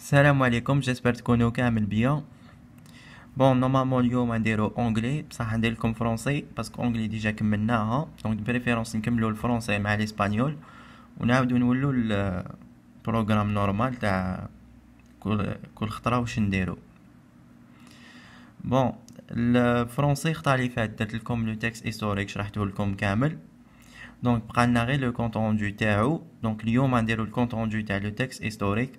السلام عليكم جيسبر تكونوا كامل بيا بون نورمالمون اليوم نديرو اونغلي بصح ندير لكم فرونسي باسكو اونغلي ديجا كملناها دونك بريفيرونس نكملو الفرونسي مع الاسبانيول ونعاودو نولو البروغرام نورمال تاع كل كل خطره واش نديرو بون الفرونسي خطا لي فات درت لكم لو تيكست هيستوريك شرحته لكم كامل دونك بقى لنا غير لو كونت روندو تاعو دونك اليوم نديرو الكونت روندو تاع لو تيكست هيستوريك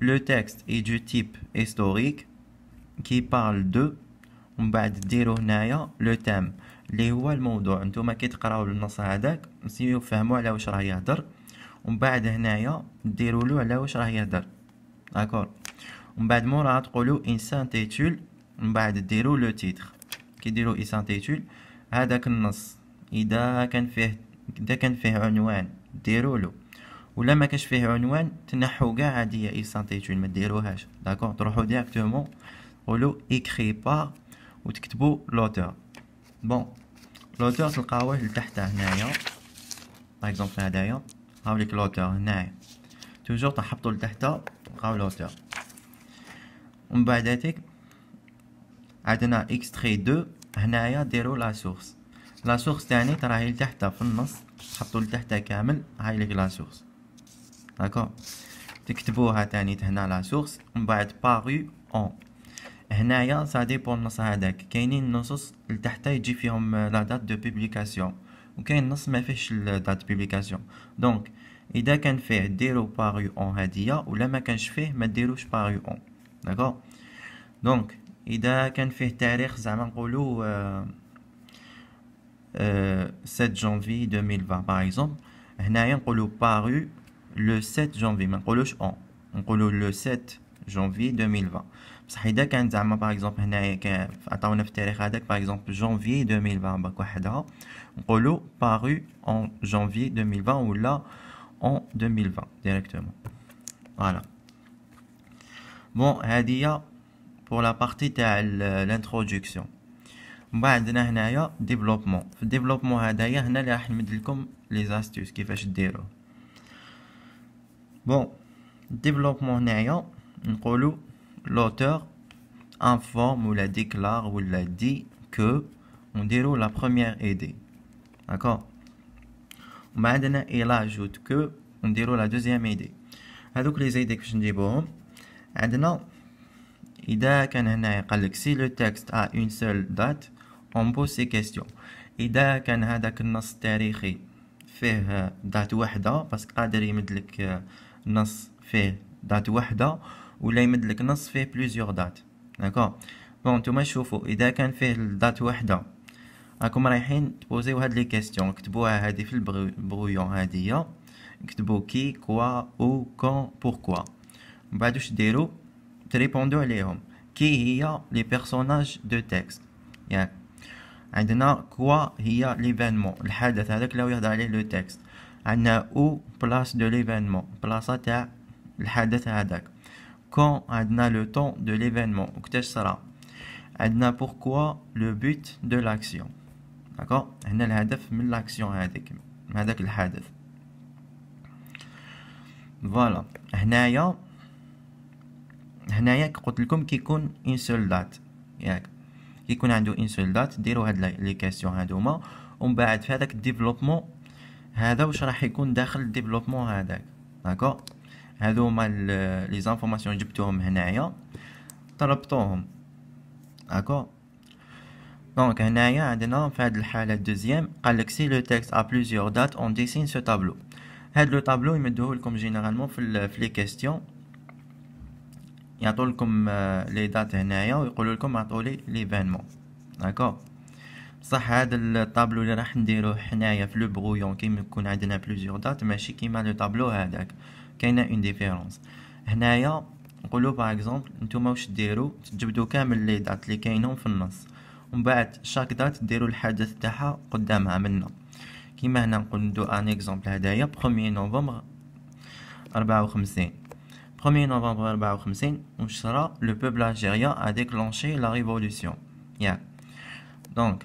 le texte est du type historique qui parle de ومن بعد ديرو هنايا لو تام اللي هو الموضوع نتوما كي تقراو النص هذاك نسيو فهموا على واش راه يهضر ومن بعد هنايا ديروا له على واش راه يهضر داكور ومن بعد موراها تقولوا ان سانتيتول من بعد ديروا لو تيتر كي ديروا ان سانتيتول هذاك النص اذا كان فيه اذا كان فيه عنوان ديروا له ولا ما كاش فيه عنوان تنحو كاع عاديه اي سانتيتون ما ديروهاش داكور تروحو ديريكتومون تقولو ايكري با وتكتبو لوتور بون لوتور تلقاوه لتحت هنايا باغ اكزومبل هدايا هاوليك لوتور هنايا توجور تحطو لتحت تلقاو لوتور ومن بعد هاتيك عندنا اكستري دو هنايا ديرو لا سورس لا سورس تاني تراهي لتحت في النص حطو لتحت كامل هاي لك لا سورس داكوغ تكتبوها تاني هنا لا سورس من بعد بارو اون هنايا سا ديبون النص هذاك كاينين نصوص لتحت يجي فيهم لا دات دو بوبليكاسيون وكاين نص ما فيهش دات بوبليكاسيون دونك اذا كان فيه ديرو بارو اون هادية ولا ما كانش فيه ما ديروش بارو اون داكوغ دونك اذا كان فيه تاريخ زعما نقولو أه أه 7 جانفي 2020 باغ اكزومبل هنايا نقولو بارو لو 7 جانفي ما نقولوش اون نقولو لو 7 جانفي 2020 بصح اذا كان زعما باغ اكزومبل هنايا عطاونا في التاريخ هذاك باغ اكزومبل جانفي 2020 باك وحدها نقولو بارو اون جانفي 2020 ولا اون 2020 ديريكتومون فوالا بون هادي بور لا بارتي تاع الانترودكسيون من بعد عندنا هنايا ديفلوبمون في الديفلوبمون هدايا هنا اللي راح نمد لكم لي زاستوس كيفاش ديروه بون ديفلوبمون هنايا نقولو لوتور انفورم ولا ديكلار ولا دي كو ونديرو لا بروميير ايدي داكور وبعدنا الى جوت كو ونديرو لا دوزيام ايدي هادوك لي زايدك باش نجيبوهم عندنا اذا كان هنا قالك سي لو تكست ا اون سول دات اون بو سي كيستيون اذا كان هذاك النص التاريخي فيه دات وحده باسكو قادر يمدلك نص فيه دات وحده ولا يمد لك نص فيه بليزيور دات داكو بون نتوما شوفوا اذا كان فيه دات وحده راكم رايحين تبوزيو هاد لي كيستيون كتبوها هادي في البرويون هادية كتبو كي كوا او كون بوركوا من بعد واش ديرو تريبوندو عليهم كي هي لي بيرسوناج دو تيكست يعني عندنا كوا هي ليفينمون الحدث هذاك اللي يهضر عليه لو تيكست عندنا او بلاص دو ليفينمون بلاصه تاع الحدث هذاك كون عندنا لو طون دو ليفينمون وكتاش صرا عندنا بوركوا لو بوت دو لاكسيون داكو هنا الهدف من لاكسيون هذيك من هذاك الحادث فوالا هنايا هنايا قلت لكم كيكون ان سول دات ياك كيكون عنده ان سول دات ديروا هاد لي كاستيون هادوما ومن بعد في هذاك الديفلوبمون هذا واش راح يكون داخل الديفلوبمون هذاك داكو هادو هما لي زانفورماسيون جبتوهم هنايا طلبتوهم داكو دونك هنايا عندنا في هاد الحاله الدوزيام قالك سي لو تيكست ا بليزيور دات اون ديسين سو تابلو هاد لو تابلو يمدوه لكم جينيرالمون في لي كيستيون يعطولكم لكم لي آه، دات هنايا ويقولوا لكم عطولي لي ليفينمون داكور بصح هذا الطابلو اللي راح نديروه حنايا في لو بغويون كيما يكون عندنا بلوزيغ دات ماشي كيما لو طابلو هذاك كاينه اون ديفيرونس هنايا نقولوا باغ اكزومبل نتوما واش ديروا تجبدوا كامل لي دات اللي كاينهم في النص ومن بعد شاك دات ديروا الحدث تاعها قدامها منا كيما هنا نقول ندو ان اكزومبل هدايا بروميي نوفمبر 54 1er novembre 54 on sera le peuple algérien a déclenché لا ريفولوسيون yeah. دونك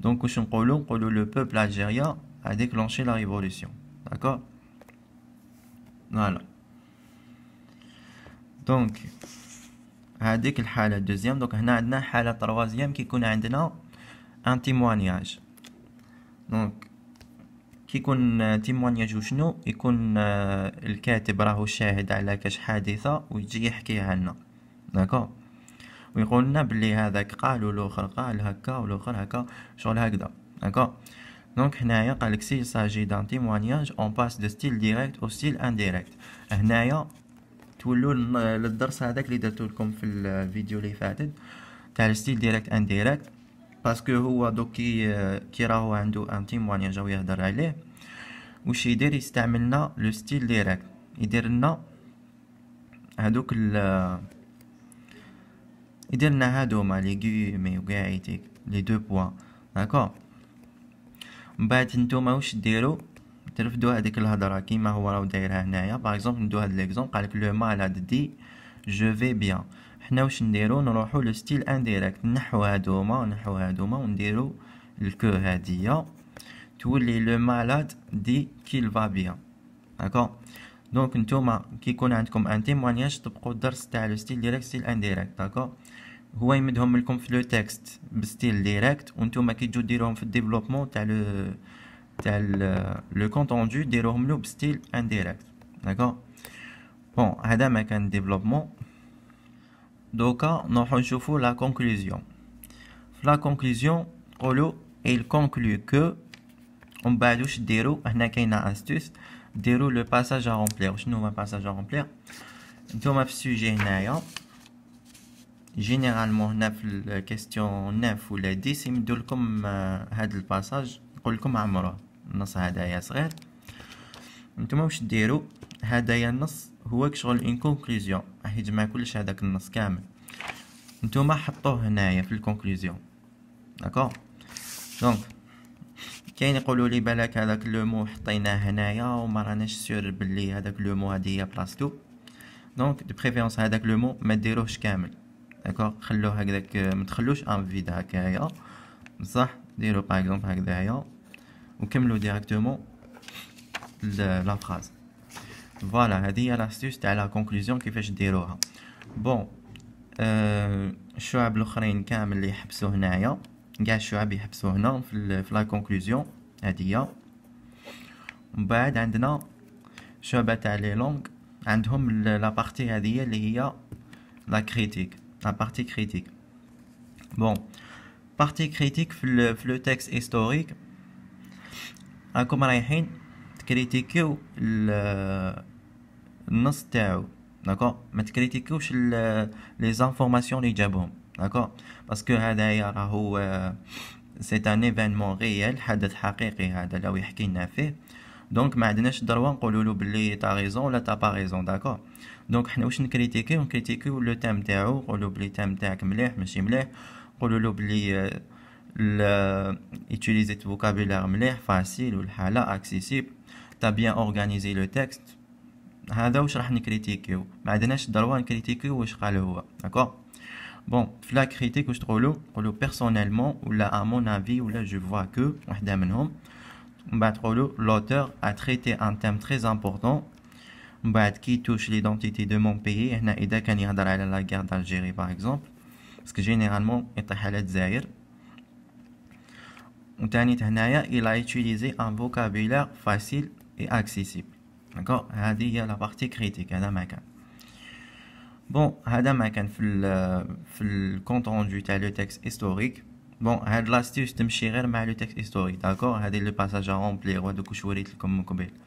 دونك واش نقولوا نقولوا لو بوبل الجيريا a déclenché لا ريفولوسيون داكور فوالا دونك هذيك الحاله دوزيام دونك هنا عندنا حاله تروازيام كيكون عندنا ان تيموانياج دونك كيكون تيموانياج وشنو يكون آه، الكاتب راهو شاهد على كاش حادثه ويجي يحكيها لنا داكور ويقول لنا بلي هذاك قال والاخر قال هكا والاخر هكا شغل هكذا هكا دونك هنايا قالك سي ساجي دان تيموانياج اون باس دو ستيل ديريكت او ستيل انديريكت هنايا تولوا للدرس هذاك اللي درتو لكم في الفيديو اللي فاتت تاع ستيل ديريكت انديريكت باسكو هو دوك كي كي راهو عنده ان تيموانياج او يهدر عليه واش يدير يستعملنا لو ستيل ديريكت يدير لنا هذوك درنا هادوما ليغومي قاعيتيك لي دو بوا داكور من بعد نتوما واش ديرو ترفدو هذيك الهضره كيما هو راه دايرها هنايا باغ اكزومبل ندو هاد ليكزومبل قالك لو مال هاد دي جو في بيان حنا واش نديرو نروحو لو ستيل انديريكت نحو هادوما نحو هادوما ونديرو الكو هادية تولي لو مالاد دي كيل فا بيان داكو دونك نتوما كي يكون عندكم ان تيمونياج طبقوا الدرس تاع لو ستيل ديريكت ستيل انديريكت داكو هو يمدهم لكم في لو تكست بستيل ديريكت وانتم كي تجو ديروهم في الديفلوبمون تاع لو تاع لو كونتوندو ديروهم له بستيل انديريكت داكوغ بون هذا ما كان ديفلوبمون دوكا نروحو نشوفو لا كونكلوزيون في لا كونكلوزيون قولو il conclut que ومن بعد واش ديرو هنا كاينه استوس ديرو لو باساج ا رومبلير شنو هو باساج ا رومبلير نتوما في السوجي هنايا جينيرالمون هنا في الكيستيون 9 ولا 10 يمدولكم هاد الباساج يقولكم عمروه النص هدايا صغير نتوما واش ديرو هدايا النص هو كشغل اون كونكلوزيون راح يجمع كلش هداك النص كامل نتوما حطوه هنايا في الكونكلوزيون داكو دونك كاين يقولوا لي بالك هذاك لو مو حطيناه هنايا وما راناش سيور بلي هذاك لو مو هذه هي بلاصتو دونك دو بريفيرونس هذاك لو مو ما ديروهش كامل داكوغ خلوه هكذاك متخلوش ان فيد هكايا بصح ديرو باغ اكزومبل هكذايا وكملوا ديراكتومون لا فراز فوالا هذه هي لاستيس تاع لا كونكلوزيون كيفاش ديروها بون أه الشعب الاخرين كامل اللي يحبسوا هنايا كاع الشعب يحبسوا هنا في لا كونكلوزيون هذه من بعد عندنا شعبة تاع لي لونغ عندهم لا بارتي هذه اللي هي لا كريتيك la partie critique. Bon, partie critique, le, le texte historique, hein, à comme la hin, le le nos d'accord, mais critique aussi les informations les jabon, d'accord, parce que euh, c'est un événement réel, حدث حقيقي هذا là où il y a donc, ma dîner, je dois le dire, tu as raison ou la n'as pas raison, d'accord دونك حنا واش نكريتيكيو نكريتيكيو لو تام تاعو نقولو بلي تام تاعك مليح ماشي مليح نقولو بلي utiliser vocabulaire مليح facile والحاله accessible t'as bien organisé le texte هذا واش راح نكريتيكيو ما عندناش الضروره نكريتيكيو واش قال هو داكور بون فلا لا كريتيك واش تقولوا تقولوا بيرسونيلمون ولا ا مون افي ولا جو فوا كو وحده منهم من بعد تقولوا لوتور ا تريتي ان تيم تري امبورطون Ensuite, qui touche l'identité de mon pays. Ici, c'est quand je suis allé à la guerre d'Algérie, par exemple. Parce que, généralement, c'est un cas de zahir. Ensuite, ici, il a utilisé un vocabulaire facile et accessible. D'accord il y a la partie critique. C'est ce qu'il a fait. Bon, c'est ce qu'il a euh, fait dans le contenu du texte historique. Bon, cette astuce, c'est de passer avec le texte historique. D'accord C'est le passage en anglais. Je vais vous le montrer un peu plus tard.